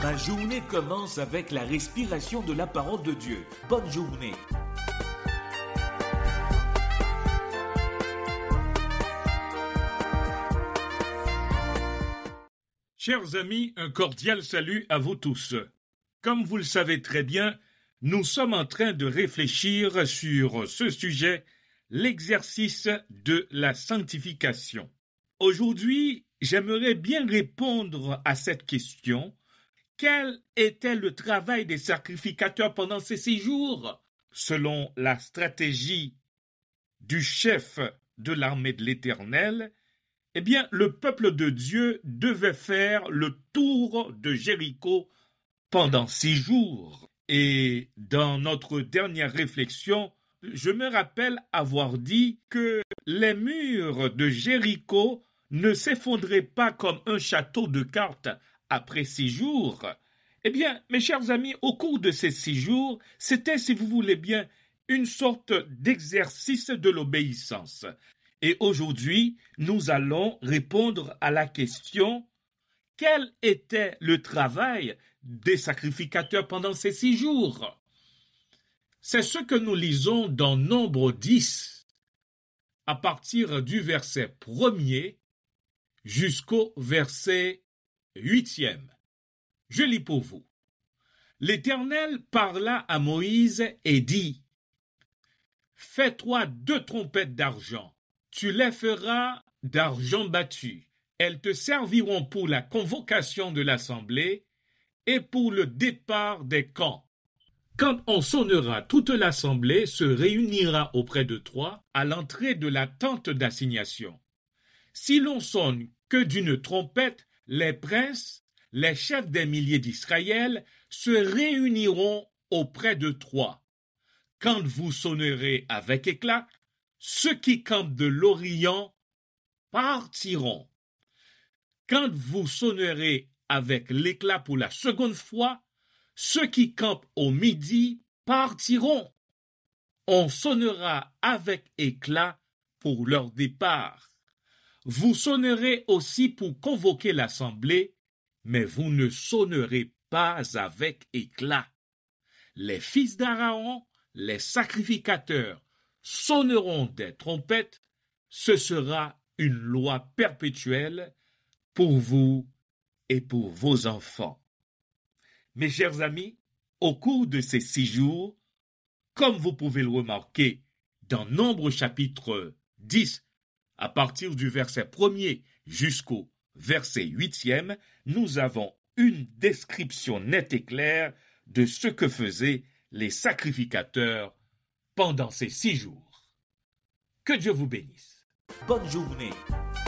Ma journée commence avec la respiration de la parole de Dieu. Bonne journée. Chers amis, un cordial salut à vous tous. Comme vous le savez très bien, nous sommes en train de réfléchir sur ce sujet, l'exercice de la sanctification. Aujourd'hui, j'aimerais bien répondre à cette question quel était le travail des sacrificateurs pendant ces six jours Selon la stratégie du chef de l'armée de l'Éternel, eh bien, le peuple de Dieu devait faire le tour de Jéricho pendant six jours. Et dans notre dernière réflexion, je me rappelle avoir dit que les murs de Jéricho ne s'effondraient pas comme un château de cartes après six jours. Eh bien, mes chers amis, au cours de ces six jours, c'était, si vous voulez bien, une sorte d'exercice de l'obéissance. Et aujourd'hui, nous allons répondre à la question quel était le travail des sacrificateurs pendant ces six jours C'est ce que nous lisons dans Nombre 10, à partir du verset premier jusqu'au verset Huitième. Je lis pour vous. L'Éternel parla à Moïse et dit, Fais-toi deux trompettes d'argent, tu les feras d'argent battu, elles te serviront pour la convocation de l'assemblée et pour le départ des camps. Quand on sonnera, toute l'assemblée se réunira auprès de toi à l'entrée de la tente d'assignation. Si l'on sonne que d'une trompette, les princes, les chefs des milliers d'Israël se réuniront auprès de toi. Quand vous sonnerez avec éclat, ceux qui campent de l'Orient partiront. Quand vous sonnerez avec l'éclat pour la seconde fois, ceux qui campent au midi partiront. On sonnera avec éclat pour leur départ. Vous sonnerez aussi pour convoquer l'assemblée, mais vous ne sonnerez pas avec éclat. Les fils d'Araon, les sacrificateurs, sonneront des trompettes, ce sera une loi perpétuelle pour vous et pour vos enfants. Mes chers amis, au cours de ces six jours, comme vous pouvez le remarquer dans Nombre chapitres 10 à partir du verset premier jusqu'au verset huitième, nous avons une description nette et claire de ce que faisaient les sacrificateurs pendant ces six jours. Que Dieu vous bénisse. Bonne journée.